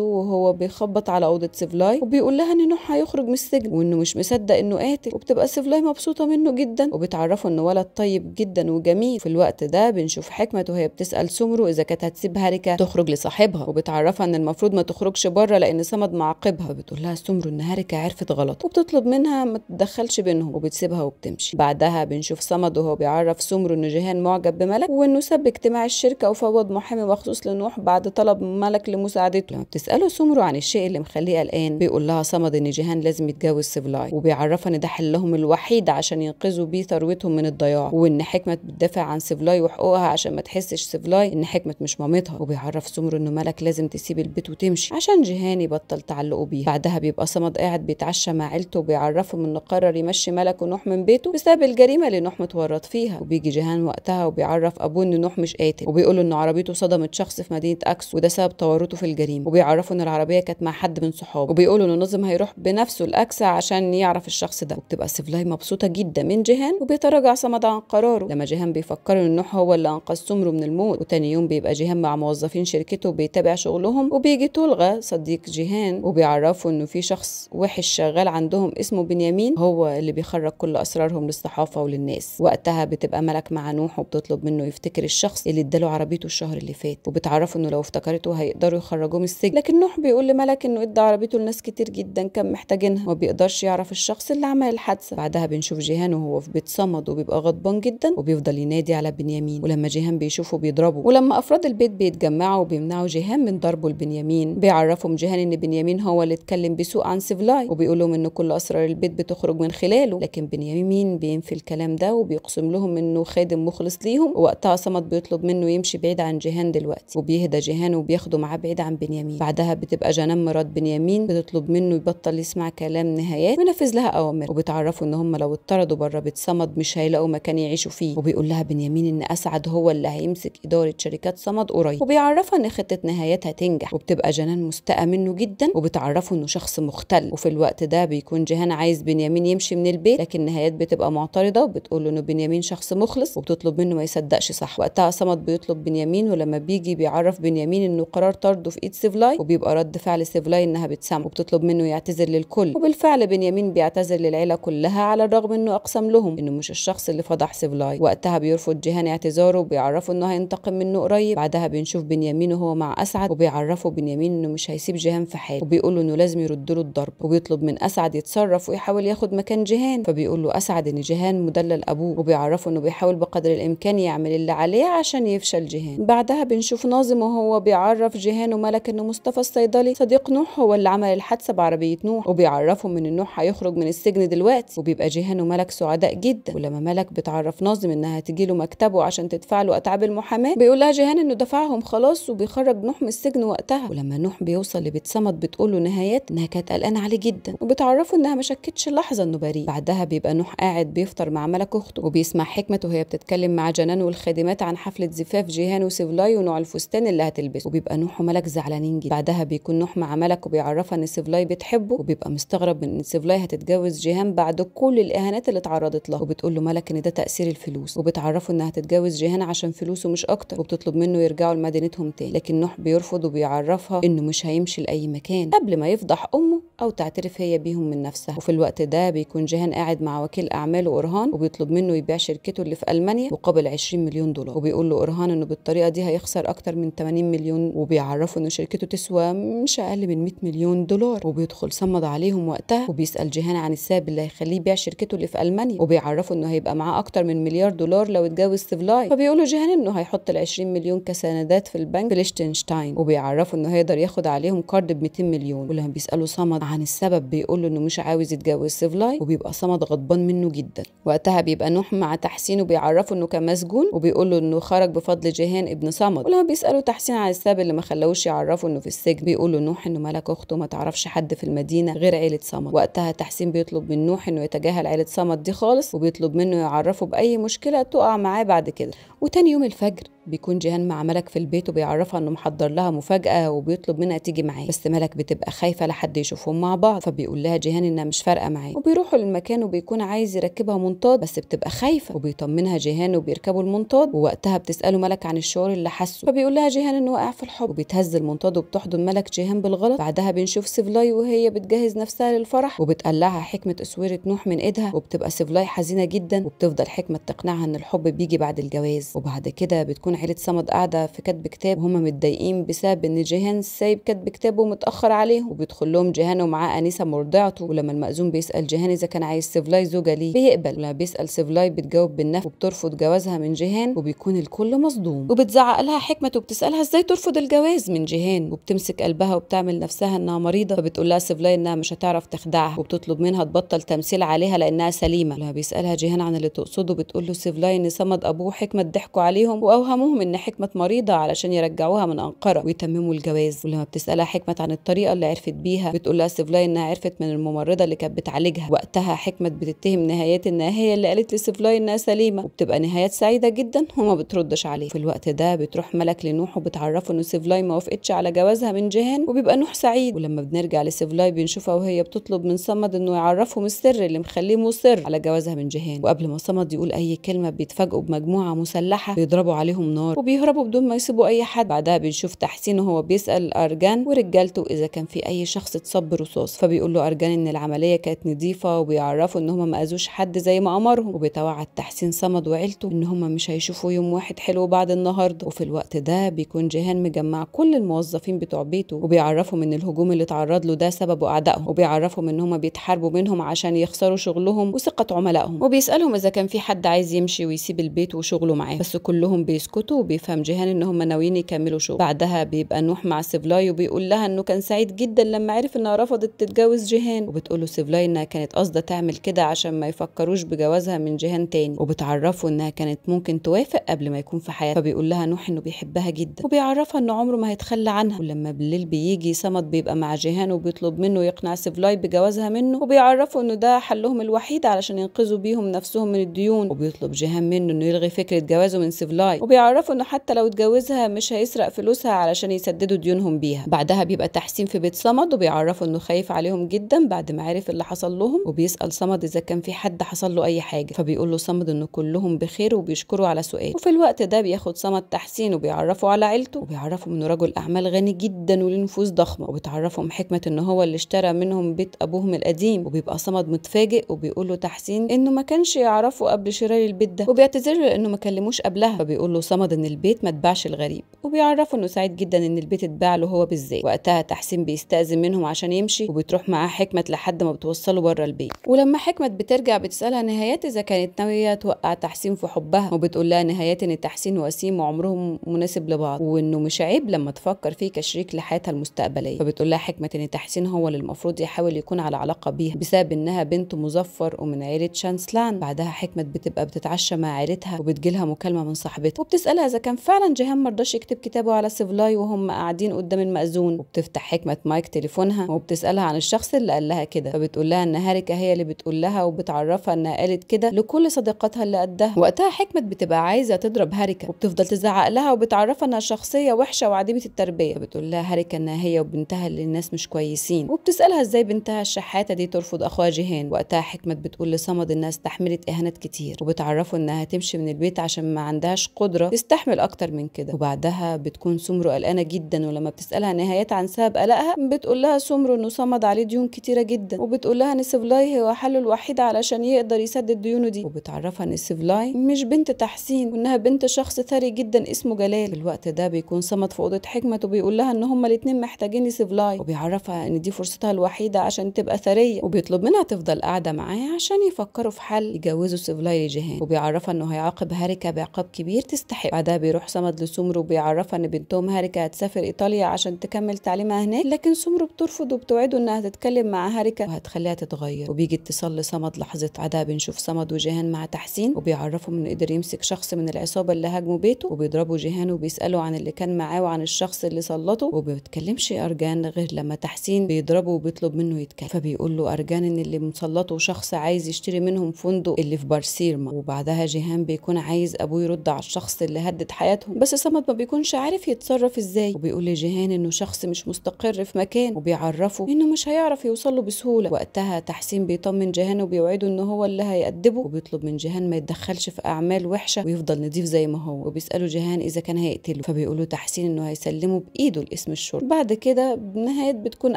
وهو بيخبط على اوضة سيفلاي وبيقول لها ان نوح هيخرج من السجن وانه مش مصدق انه قاتل وبتبقى سيفلاي مبسوطة منه جدا وبتعرفه انه ولد طيب جدا وجميل في الوقت ده بنشوف حكمة وهي بتسأل سمرو اذا كانت هتسيب هاري الملكه تخرج لصاحبها وبتعرفها ان المفروض ما تخرجش بره لان صمد معاقبها بتقول لها سمر هاركة عرفت غلط وبتطلب منها ما تتدخلش بينهم وبتسيبها وبتمشي بعدها بنشوف صمد وهو بيعرف سمر ان جيهان معجب بملك وانه سب اجتماع الشركه وفوض محامي مخصوص لنوح بعد طلب ملك لمساعدته لما بتساله سمر عن الشيء اللي مخليه قلقان بيقول لها صمد ان جيهان لازم يتجوز سيفلاي وبيعرفها ان ده حلهم الوحيد عشان ينقذوا بيه ثروتهم من الضياع وان حكمه بتدافع عن سيفلاي وحقوقها عشان ما تحسش سيفلاي ان حكمه مش مامتها بيعرف سمر انه ملك لازم تسيب البيت وتمشي عشان جيهان يبطل تعلقه بيها بعدها بيبقى صمد قاعد بيتعشى مع عيلته وبيعرفهم انه قرر يمشي ملك ونوح من بيته بسبب الجريمه اللي نوح متورط فيها وبيجي جيهان وقتها وبيعرف ابوه ان نوح مش قاتل وبيقول ان عربيته صدمت شخص في مدينه اكس وده سبب تورطه في الجريمه وبيعرفوا ان العربيه كانت مع حد من صحابه وبيقولوا انه نظم هيروح بنفسه لاكس عشان يعرف الشخص ده وبتبقى سيفلاي مبسوطه جدا من جيهان وبيتراجع صمد عن قراره لما جيهان بيفكر ان نوح هو اللي انقذ سمره من الموت وتاني يوم بيبقى جيهان مع موظف موظفين شركته بيتابع شغلهم وبيجي تلغى صديق جيهان وبيعرفوا انه في شخص وحش شغال عندهم اسمه بنيامين هو اللي بيخرج كل اسرارهم للصحافه وللناس وقتها بتبقى ملك مع نوح وبتطلب منه يفتكر الشخص اللي اداله عربيته الشهر اللي فات وبتعرفه انه لو افتكرته هيقدروا يخرجوه من السجن لكن نوح بيقول لملك انه ادى عربيته لناس كتير جدا كان محتاجينها وما بيقدرش يعرف الشخص اللي عمل الحادثه بعدها بنشوف جيهان وهو في بيت صمد وبيبقى غضبان جدا وبيفضل ينادي على بنيامين ولما جيهان بيشوفه بيضربه ولما افراد البيت بيتجمعوا بيجمعوا وبيمنعوا جيهان من ضربه لبنيامين بيعرفهم جيهان ان بنيامين هو اللي اتكلم بسوء عن سيفلاي وبيقول لهم ان كل اسرار البيت بتخرج من خلاله لكن بنيامين بينفي الكلام ده وبيقسم لهم انه خادم مخلص ليهم ووقتها صمد بيطلب منه يمشي بعيد عن جيهان دلوقتي وبيهدى جيهان وبياخده معاه بعيد عن بنيامين بعدها بتبقى جنان مرات بنيامين بتطلب منه يبطل يسمع كلام نهايات وينفذ لها اوامر وبتعرفه ان هم لو اطردوا بره بيت صمد مش هيلاقوا مكان يعيشوا فيه وبيقول لها بنيامين ان اسعد هو اللي هيمسك اداره شركات صمد قريب وبيعرف بتعرفه ان خطه نهايتها تنجح وبتبقى جنان مستاءه منه جدا وبتعرفه انه شخص مختل وفي الوقت ده بيكون جيهان عايز بنيامين يمشي من البيت لكن نهايات بتبقى معترضه وبتقول له انه بنيامين شخص مخلص وبتطلب منه ما يصدقش صح وقتها صمد بيطلب بنيامين ولما بيجي بيعرف بنيامين انه قرار طرده في ايد سيفلاي وبيبقى رد فعل سيفلاي انها بتسامحه وبتطلب منه يعتذر للكل وبالفعل بنيامين بيعتذر للعيله كلها على الرغم انه اقسم لهم انه مش الشخص اللي فضح سيفلاي وقتها بيرفض جيهان اعتذاره وبيعرفه انه هينتقم منه قريب بعدها بنشوف بنيامين بنيامين وهو مع اسعد وبيعرفه بنيامين انه مش هيسيب جيهان في حاله وبيقول له انه لازم يرد له الضرب وبيطلب من اسعد يتصرف ويحاول ياخد مكان جيهان فبيقول له اسعد ان جيهان مدلل ابوه وبيعرفه انه بيحاول بقدر الامكان يعمل اللي عليه عشان يفشل جيهان بعدها بنشوف ناظم وهو بيعرف جيهان وملك ان مصطفى الصيدلي صديق نوح هو اللي عمل الحادثه بعربيه نوح وبيعرفهم ان نوح هيخرج من السجن دلوقتي وبيبقى جيهان وملك سعداء جدا ولما ملك بتعرف ناظم انها تجيله مكتبه عشان تدفع له اتعاب المحاماه بيقول لها جيهان انه دفعهم خلاص خلاص وبيخرج نوح من السجن وقتها ولما نوح بيوصل لبيت صمت بتقول له نهايات انها كانت قلقانه عليه جدا وبتعرفه انها ما شكتش لحظه انه بريء بعدها بيبقى نوح قاعد بيفطر مع ملك اخته وبيسمع حكمته وهي بتتكلم مع جنان والخادمات عن حفله زفاف جيهان وسيفلاي ونوع الفستان اللي هتلبسه وبيبقى نوح وملك زعلانين جدا بعدها بيكون نوح مع ملك وبيعرفها ان سيفلاي بتحبه وبيبقى مستغرب من ان سيفلاي هتتجوز جيهان بعد كل الاهانات اللي اتعرضت لها وبتقول له ملك ان ده تاثير الفلوس وبتعرفه انها هتتجوز جيهان عشان فلوسه مش اكتر وبتطلب منه يرجعوا لمدينه مكانتهم تاني لكن نوح بيرفض وبيعرفها انه مش هيمشي لاي مكان قبل ما يفضح امه او تعترف هي بيهم من نفسها وفي الوقت ده بيكون جيهان قاعد مع وكيل اعماله اورهان وبيطلب منه يبيع شركته اللي في المانيا مقابل 20 مليون دولار وبيقول له اورهان انه بالطريقه دي هيخسر اكتر من 80 مليون وبيعرفه ان شركته تسوى مش اقل من 100 مليون دولار وبيدخل صمد عليهم وقتها وبيسال جيهان عن السبب اللي هيخليه يبيع شركته اللي في المانيا وبيعرفه انه هيبقى معاه اكتر من مليار دولار لو اتجوز سيفلاي فبيقول له جيهان انه هيحط ال 20 مليون كسندات في البنك ليشتنشتاين وبيعرفوا انه هيقدر ياخد عليهم كارد ب 200 مليون ولما بيسالوا صمد عن السبب بيقول له انه مش عاوز يتجوز سيفلاي وبيبقى صمد غضبان منه جدا وقتها بيبقى نوح مع تحسين وبيعرفه انه كان مسجون وبيقول له انه خرج بفضل جيهان ابن صمد ولما بيسالوا تحسين عن السبب اللي ما خلاوش يعرفه انه في السجن بيقول له نوح انه ملك اخته ما تعرفش حد في المدينه غير عيله صمد وقتها تحسين بيطلب من نوح انه يتجاهل عيله صمد دي خالص وبيطلب منه يعرفه باي مشكله تقع معاه بعد كده وتاني يوم الفجر بيكون جيهان مع ملك في البيت وبيعرفها انه محضر لها مفاجاه وبيطلب منها تيجي معاه بس ملك بتبقى خايفه لحد يشوفهم مع بعض فبيقول لها جيهان انها مش فارقه معاه وبيروحوا للمكان وبيكون عايز يركبها منطاد بس بتبقى خايفه وبيطمنها جيهان وبيركبوا المنطاد ووقتها بتساله ملك عن الشعور اللي حاسه فبيقول لها جيهان انه واقع في الحب وبتهز المنطاد وبتحضن ملك جيهان بالغلط بعدها بنشوف سيفلاي وهي بتجهز نفسها للفرح وبتقلعها حكمه اسوره نوح من ايدها وبتبقى سيفلاي حزينه جدا وبتفضل حكمه تقنعها ان الحب بيجي بعد الجواز وبعد كده بتكون عيلة صمد قاعدة في كاتب كتاب هما متضايقين بسبب ان جيهان سايب كاتب كتابه متأخر عليهم وبيدخل لهم جيهان ومعاه أنسة مرضعته ولما المأذون بيسأل جيهان إذا كان عايز سيفلاي زوجة ليه بيقبل ولما بيسأل سيفلاي بتجاوب بالنفي وبترفض جوازها من جيهان وبيكون الكل مصدوم وبتزعق لها حكمة وبتسألها ازاي ترفض الجواز من جيهان وبتمسك قلبها وبتعمل نفسها انها مريضة فبتقول لها سيفلاي انها مش هتعرف تخدعها وبتطلب منها تبطل تمثيل عليها لأنها سليمة ولما بيسألها جيهان عن اللي تقصده بتقول له سيفلاي ان صمد أبوه حكمة ضحكوا عليهم وأوهموه يقنعوهم ان حكمت مريضه علشان يرجعوها من انقره ويتمموا الجواز ولما بتسالها حكمت عن الطريقه اللي عرفت بيها بتقول لها سيفلاي انها عرفت من الممرضه اللي كانت بتعالجها وقتها حكمت بتتهم نهايات انها هي اللي قالت لسيفلاي انها سليمه وبتبقى نهايات سعيده جدا وما بتردش عليه في الوقت ده بتروح ملك لنوح وبتعرفه ان سيفلاي ما وافقتش على جوازها من جهان وبيبقى نوح سعيد ولما بنرجع لسيفلاي بنشوفها وهي بتطلب من صمد انه يعرفهم السر اللي مخليه مصر على جوازها من جهان وقبل ما صمد يقول اي كلمه بيتفاجئوا بمجموعه مسلحه بيضربوا عليهم عليهم نار وبيهربوا بدون ما يسيبوا اي حد بعدها بنشوف تحسين وهو بيسال ارجان ورجالته اذا كان في اي شخص اتصب رصاص فبيقول له ارجان ان العمليه كانت نظيفه وبيعرفوا ان هم ما اذوش حد زي ما امرهم وبيتوعد تحسين صمد وعيلته ان هم مش هيشوفوا يوم واحد حلو بعد النهارده وفي الوقت ده بيكون جيهان مجمع كل الموظفين بتوع بيته وبيعرفهم ان الهجوم اللي اتعرض له ده سببه اعدائهم وبيعرفهم ان هم بيتحاربوا منهم عشان يخسروا شغلهم وثقه عملائهم وبيسالهم اذا كان في حد عايز يمشي ويسيب البيت وشغله معاه بس كلهم بيسكتوا اسكتوا وبيفهم جيهان ان هم ناويين يكملوا شغل بعدها بيبقى نوح مع سيفلاي وبيقول لها انه كان سعيد جدا لما عرف انها رفضت تتجوز جيهان وبتقول له سيفلاي انها كانت قاصده تعمل كده عشان ما يفكروش بجوازها من جيهان تاني وبتعرفه انها كانت ممكن توافق قبل ما يكون في حياتها فبيقول لها نوح انه بيحبها جدا وبيعرفها انه عمره ما هيتخلى عنها ولما بالليل بيجي صمد بيبقى مع جيهان وبيطلب منه يقنع سيفلاي بجوازها منه وبيعرفه انه ده حلهم الوحيد علشان ينقذوا بيهم نفسهم من الديون وبيطلب جيهان منه انه يلغي فكره جوازه من سيفلاي وبيعرفه عرفوا انه حتى لو اتجوزها مش هيسرق فلوسها علشان يسددوا ديونهم بيها بعدها بيبقى تحسين في بيت صمد وبيعرفوا انه خايف عليهم جدا بعد ما عرف اللي حصل لهم وبيسال صمد اذا كان في حد حصل له اي حاجه فبيقول له صمد انه كلهم بخير وبيشكره على سؤال وفي الوقت ده بياخد صمد تحسين وبيعرفه على عيلته وبيعرفه انه رجل اعمال غني جدا ولنفوس ضخمه وبتعرفهم حكمه ان هو اللي اشترى منهم بيت ابوهم القديم وبيبقى صمد متفاجئ وبيقول له تحسين انه ما كانش يعرفه قبل شراء البيت ده وبيعتذر له انه ما كلموش قبلها فبيقول له معتمد ان البيت ما اتباعش الغريب وبيعرفوا انه سعيد جدا ان البيت اتباع له هو بالذات وقتها تحسين بيستأذن منهم عشان يمشي وبتروح معاه حكمة لحد ما بتوصله بره البيت ولما حكمة بترجع بتسألها نهايات إذا كانت ناوية توقع تحسين في حبها وبتقول لها نهايات إن تحسين وسيم وعمرهم مناسب لبعض وإنه مش عيب لما تفكر فيه كشريك لحياتها المستقبلية فبتقول لها حكمة إن تحسين هو اللي المفروض يحاول يكون على علاقة بيها بسبب إنها بنت مظفر ومن عيلة شانسلان بعدها حكمة بتبقى بتتعشى مع عيلتها وبتجيلها مكالمة من صاحبتها وبتسأل بتسألها إذا كان فعلا جيهان مرضاش يكتب كتابه على سيفلاي وهم قاعدين قدام المأذون وبتفتح حكمة مايك تليفونها وبتسألها عن الشخص اللي قال لها كده فبتقول لها إن هاريكا هي اللي بتقول لها وبتعرفها إنها قالت كده لكل صديقاتها اللي قدها وقتها حكمة بتبقى عايزة تضرب هاريكا وبتفضل تزعق لها وبتعرفها إنها شخصية وحشة وعديمة التربية فبتقول لها هاريكا إنها هي وبنتها اللي الناس مش كويسين وبتسألها إزاي بنتها الشحاتة دي ترفض أخوها جيهان وقتها حكمة بتقول لصمد إنها استحملت إهانات كتير وبتعرفه إنها هتمشي من البيت عشان ما عندهاش قدرة بيستحمل اكتر من كده وبعدها بتكون سمره قلقانه جدا ولما بتسالها نهايات عن سبب قلقها بتقول لها سمره انه صمد عليه ديون كتيره جدا وبتقول لها ان سيفلاي هو حله الوحيد علشان يقدر يسدد ديونه دي وبتعرفها ان سيفلاي مش بنت تحسين وانها بنت شخص ثري جدا اسمه جلال في الوقت ده بيكون صمد في اوضه حكمت وبيقول لها ان هما الاتنين محتاجين سيفلاي وبيعرفها ان دي فرصتها الوحيده عشان تبقى ثريه وبيطلب منها تفضل قاعده معاه عشان يفكروا في حل يجوزوا سيفلاي لجهان وبيعرفها انه هيعاقب هاريكا بعقاب كبير تستحق بعدها بيروح صمد لسمرو بيعرفها ان بنتهم هاريكا هتسافر ايطاليا عشان تكمل تعليمها هناك لكن سمرو بترفض وبتوعده انها هتتكلم مع هاريكا وهتخليها تتغير وبيجي اتصال لصمد لحظتها بعدها بنشوف صمد وجيهان مع تحسين وبيعرفهم انه قدر يمسك شخص من العصابه اللي هاجموا بيته وبيضربوا جيهان وبيساله عن اللي كان معاه وعن الشخص اللي سلطه وبيتكلمش ارجان غير لما تحسين بيضربه وبيطلب منه يتكلم فبيقول له ارجان ان اللي مسلطه شخص عايز يشتري منهم فندق اللي في بارسيرما وبعدها جيهان بيكون عايز ابوه يرد على الشخص اللي اللي هدد حياتهم بس صمد ما بيكونش عارف يتصرف ازاي وبيقول لجيهان انه شخص مش مستقر في مكان وبيعرفه انه مش هيعرف يوصل له بسهوله وقتها تحسين بيطمن جيهان وبيوعده ان هو اللي هيأدبه وبيطلب من جيهان ما يتدخلش في اعمال وحشه ويفضل نضيف زي ما هو وبيساله جيهان اذا كان هيقتله له تحسين انه هيسلمه بايده لاسم الشرطه بعد كده بنهايه بتكون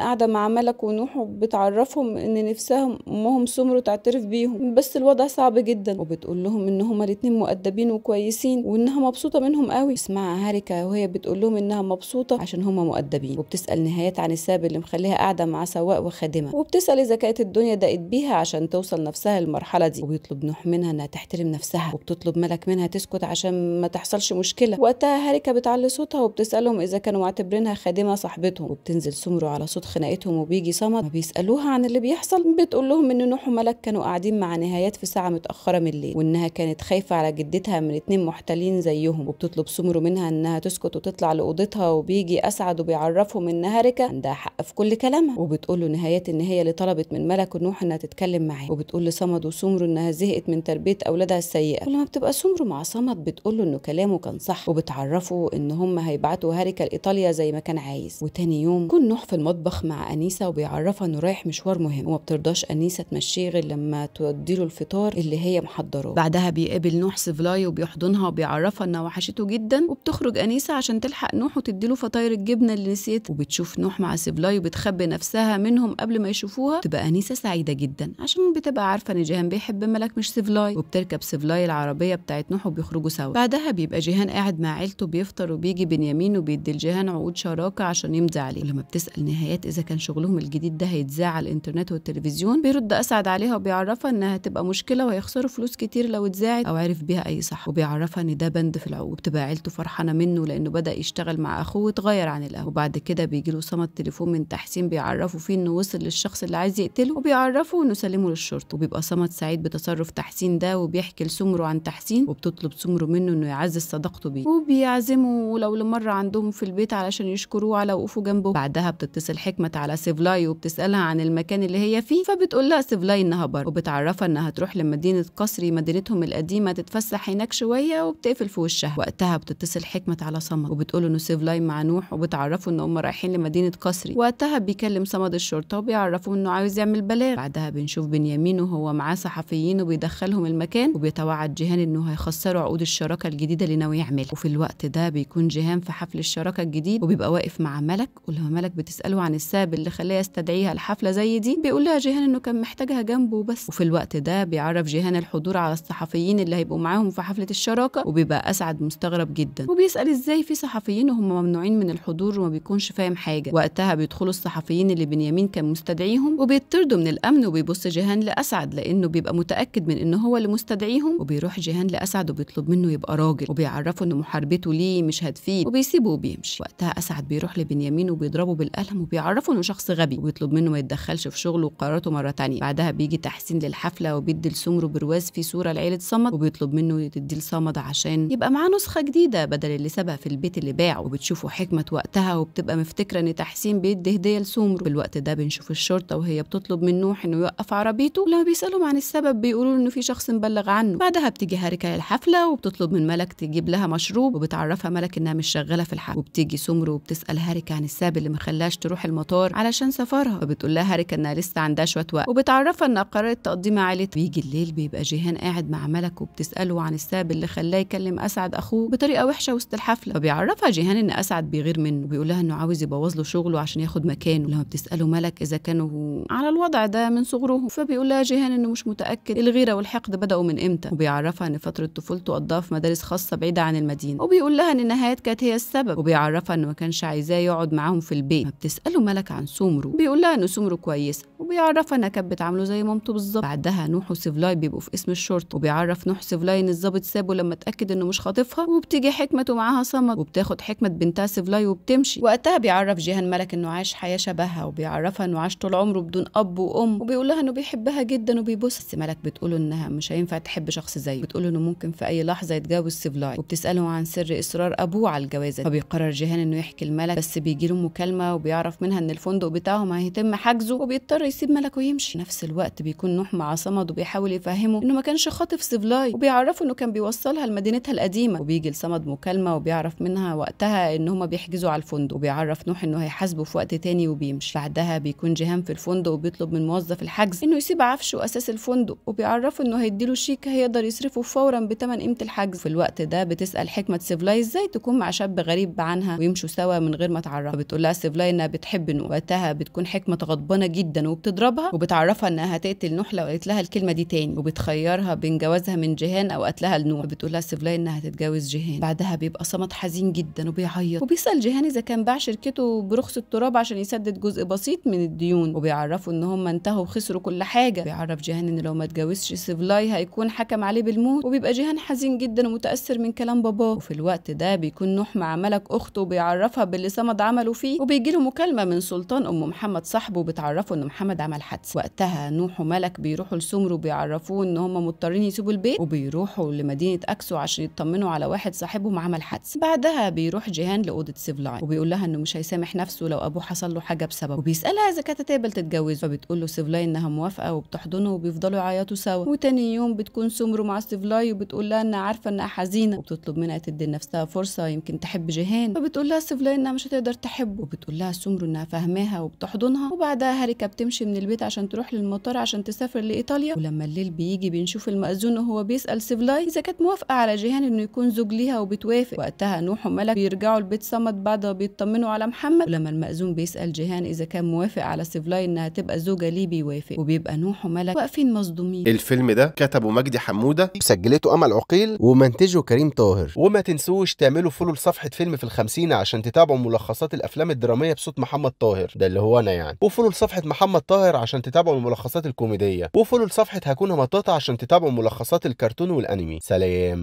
قاعده مع ملك ونوح وبتعرفهم ان نفسهم امهم سمر تعترف بيهم بس الوضع صعب جدا وبتقول لهم ان هما الاتنين مؤدبين وكويسين وانهم مبسوطه منهم قوي اسمعها هاريكا وهي بتقول لهم انها مبسوطه عشان هم مؤدبين وبتسال نهايات عن السبب اللي مخليها قاعده مع سواق وخادمه وبتسال اذا كانت الدنيا دقت بيها عشان توصل نفسها للمرحله دي وبيطلب نوح منها انها تحترم نفسها وبتطلب ملك منها تسكت عشان ما تحصلش مشكله وقتها هاريكا بتعلي صوتها وبتسالهم اذا كانوا معتبرينها خادمه صاحبتهم وبتنزل سمرو على صوت خناقتهم وبيجي صمد ما بيسالوها عن اللي بيحصل بتقول لهم ان نوح وملك كانوا قاعدين مع نهايات في ساعه متاخره من الليل وانها كانت خايفه على جدتها من اتنين محتلين زي زيهم وبتطلب سمرو منها انها تسكت وتطلع لاوضتها وبيجي اسعد وبيعرفهم انها ركا عندها حق في كل كلامها وبتقول له نهايه ان هي اللي طلبت من ملك ونوح انها تتكلم معاه وبتقول لصمد وسمرو انها زهقت من تربيه اولادها السيئه ولما بتبقى سمرو مع صمد بتقول له انه كلامه كان صح وبتعرفه ان هم هيبعتوا هاريكا لايطاليا زي ما كان عايز وتاني يوم كن نوح في المطبخ مع انيسه وبيعرفها انه رايح مشوار مهم وما بترضاش انيسه تمشيه غير لما تودي له الفطار اللي هي محضراه بعدها بيقابل نوح سيفلاي وبيحضنها وبيعرفها انها وحشته جدا وبتخرج أنيسة عشان تلحق نوح وتديله فطاير الجبنة اللي نسيتها وبتشوف نوح مع سبلاي وبتخبي نفسها منهم قبل ما يشوفوها تبقى أنيسة سعيدة جدا عشان بتبقى عارفة إن جيهان بيحب ملك مش سبلاي وبتركب سبلاي العربية بتاعت نوح وبيخرجوا سوا بعدها بيبقى جيهان قاعد مع عيلته بيفطر وبيجي بنيامين وبيدي لجيهان عقود شراكة عشان يمضي عليه ولما بتسأل نهايات إذا كان شغلهم الجديد ده هيتذاع على الإنترنت والتلفزيون بيرد أسعد عليها وبيعرفها إنها هتبقى مشكلة وهيخسروا فلوس كتير لو اتذاعت أو عرف بيها أي صح وبيعرفها إن ده بند الهند في العقود تبقى عيلته فرحانه منه لانه بدا يشتغل مع اخوه واتغير عن الاهل وبعد كده بيجي له صمت تليفون من تحسين بيعرفه فيه انه وصل للشخص اللي عايز يقتله وبيعرفه انه سلمه للشرطه وبيبقى صمت سعيد بتصرف تحسين ده وبيحكي لسمره عن تحسين وبتطلب سمره منه انه يعزز صداقته بيه وبيعزمه ولو لمره عندهم في البيت علشان يشكروه على وقوفه جنبه بعدها بتتصل حكمت على سيفلاي وبتسالها عن المكان اللي هي فيه فبتقول لها سيفلاي انها بره وبتعرفها انها تروح لمدينه قصري مدينتهم القديمه تتفسح هناك شويه وبتقفل في وشها وقتها بتتصل حكمة على صمد وبتقول انه سيف لاين مع نوح وبتعرفه ان هم رايحين لمدينة قصري وقتها بيكلم صمد الشرطة وبيعرفه انه عاوز يعمل بلاغ بعدها بنشوف بنيامين وهو معاه صحفيين وبيدخلهم المكان وبيتوعد جيهان انه هيخسروا عقود الشراكة الجديدة اللي ناوي يعملها وفي الوقت ده بيكون جيهان في حفل الشراكة الجديد وبيبقى واقف مع ملك ولما ملك بتسأله عن السبب اللي خلاه يستدعيها الحفلة زي دي بيقول لها جيهان انه كان محتاجها جنبه وبس وفي الوقت ده بيعرف جيهان الحضور على الصحفيين اللي هيبقوا معاهم في حفلة الشراكة وبيبقى أسعد مستغرب جدا وبيسأل إزاي في صحفيين وهم ممنوعين من الحضور وما بيكونش فاهم حاجة وقتها بيدخلوا الصحفيين اللي بنيامين كان مستدعيهم وبيطردوا من الأمن وبيبص جيهان لأسعد لأنه بيبقى متأكد من إن هو اللي مستدعيهم وبيروح جيهان لأسعد وبيطلب منه يبقى راجل وبيعرفه إن محاربته ليه مش هتفيد وبيسيبه وبيمشي وقتها أسعد بيروح لبنيامين وبيضربه بالقلم وبيعرفه إنه شخص غبي وبيطلب منه ما يتدخلش في شغله وقراراته مرة تانية بعدها بيجي تحسين للحفلة وبيدي لسمرو برواز في صورة لعيلة صمد وبيطلب منه تدي لصمد عشان يبقى بيبقى معاه نسخة جديدة بدل اللي سابها في البيت اللي باع وبتشوفه حكمة وقتها وبتبقى مفتكرة إن تحسين بيدي هدية لسمر في الوقت ده بنشوف الشرطة وهي بتطلب من نوح إنه يوقف عربيته لما بيسألهم عن السبب بيقولوا إنه في شخص مبلغ عنه بعدها بتيجي هاركة الحفلة وبتطلب من ملك تجيب لها مشروب وبتعرفها ملك إنها مش شغالة في الحفلة وبتيجي سمر وبتسأل هاركة عن السبب اللي مخلاش تروح المطار علشان سفرها فبتقول لها هاركة إنها لسه عندها شوية وقت وبتعرفها إنها قررت تقضي مع عيلتها بيجي الليل بيبقى جيهان قاعد مع ملك وبتسأله عن السبب اللي خلاه يكلم اسعد اخوه بطريقه وحشه وسط الحفله فبيعرفها جيهان ان اسعد بيغير منه وبيقول لها انه عاوز يبوظ له شغله عشان ياخد مكانه لما بتساله ملك اذا كانوا على الوضع ده من صغرهم فبيقول لها جيهان انه مش متاكد الغيره والحقد بداوا من امتى وبيعرفها ان فتره طفولته قضاها في مدارس خاصه بعيده عن المدينه وبيقول لها ان النهايات كانت هي السبب وبيعرفها انه ما كانش عايزاه يقعد معاهم في البيت فبتساله ملك عن سومرو بيقول لها ان سومرو كويسه وبيعرفها انها كانت بتعامله زي مامته بالظبط بعدها نوح وسيفلاي بيبقوا في اسم الشرطه وبيعرف نوح سيفلاي ان الظابط سابه لما اتاكد انه مش خاطفها وبتيجي حكمته معاها صمد وبتاخد حكمة بنتها سيفلاي وبتمشي وقتها بيعرف جيهان ملك انه عاش حياة شبهها وبيعرفها انه عاش طول عمره بدون اب وام وبيقول لها انه بيحبها جدا وبيبص بس ملك بتقوله انها مش هينفع تحب شخص زيه بتقوله انه ممكن في اي لحظة يتجوز سيفلاي وبتسأله عن سر اصرار ابوه على الجوازة فبيقرر جيهان انه يحكي لملك بس بيجيله مكالمة وبيعرف منها ان الفندق بتاعهم هيتم حجزه وبيضطر يسيب ملك ويمشي نفس الوقت بيكون نوح مع صمد وبيحاول يفهمه انه ما كانش خاطف سيفلاي وبيعرفه انه كان بيوصلها لمدينتها القديمه وبيجي لصمد مكالمه وبيعرف منها وقتها ان هما بيحجزوا على الفندق وبيعرف نوح انه هيحاسبه في وقت تاني وبيمشي بعدها بيكون جيهان في الفندق وبيطلب من موظف الحجز انه يسيب عفشه واساس الفندق وبيعرفه انه هيديله شيك هيقدر يصرفه فورا بتمن قيمه الحجز في الوقت ده بتسال حكمه سيفلاي ازاي تكون مع شاب غريب عنها ويمشوا سوا من غير ما تعرفها بتقول لها سيفلاي انها بتحب نوح وقتها بتكون حكمه غضبانه جدا وبتضربها وبتعرفها انها هتقتل نوح لو قالت لها الكلمه دي تاني وبتخيرها بين جوازها من جيهان او قتلها لنوح بتقول لها سيفلاي انها انها تتجوز جيهان بعدها بيبقى صمد حزين جدا وبيعيط وبيسال جيهان اذا كان باع شركته برخص التراب عشان يسدد جزء بسيط من الديون وبيعرفوا ان هم انتهوا وخسروا كل حاجه بيعرف جيهان ان لو ما اتجوزش سيفلاي هيكون حكم عليه بالموت وبيبقى جيهان حزين جدا ومتاثر من كلام باباه وفي الوقت ده بيكون نوح مع ملك اخته وبيعرفها باللي صمد عمله فيه وبيجي له مكالمه من سلطان ام محمد صاحبه بتعرفه ان محمد عمل حادثه وقتها نوح وملك بيروحوا لسمر وبيعرفوه ان هم مضطرين يسيبوا البيت وبيروحوا لمدينه اكسو عشان يطمنوا على واحد صاحبهم عمل حادث بعدها بيروح جيهان لأوضة سيفلاي وبيقول لها إنه مش هيسامح نفسه لو أبوه حصل له حاجة بسببه وبيسألها إذا كانت هتقبل تتجوزه فبتقول له سيفلاي إنها موافقة وبتحضنه وبيفضلوا يعيطوا سوا وتاني يوم بتكون سمره مع سيفلاي وبتقول لها إنها عارفة إنها حزينة وبتطلب منها تدي لنفسها فرصة يمكن تحب جيهان فبتقول لها سيفلاي إنها مش هتقدر تحبه وبتقول لها سمره إنها فاهماها وبتحضنها وبعدها هاريكا بتمشي من البيت عشان تروح للمطار عشان تسافر لإيطاليا ولما الليل بيجي بنشوف المأذون وهو بيسأل سيفلاي إذا كانت موافقة على جيهان انه يكون زوج ليها وبتوافق وقتها نوح وملك بيرجعوا لبيت صمت بعد بيطمنوا على محمد ولما المأذون بيسأل جيهان اذا كان موافق على سيفلاي انها تبقى زوجة ليه بيوافق وبيبقى نوح وملك واقفين مصدومين الفيلم ده كتبه مجدي حمودة سجلته امل عقيل ومنتجه كريم طاهر وما تنسوش تعملوا فولو لصفحة فيلم في الخمسين عشان تتابعوا ملخصات الافلام الدرامية بصوت محمد طاهر ده اللي هو انا يعني وفولو لصفحة محمد طاهر عشان تتابعوا الملخصات الكوميدية وفولو لصفحة هكون مطاطا عشان تتابعوا ملخصات الكرتون والانمي سلام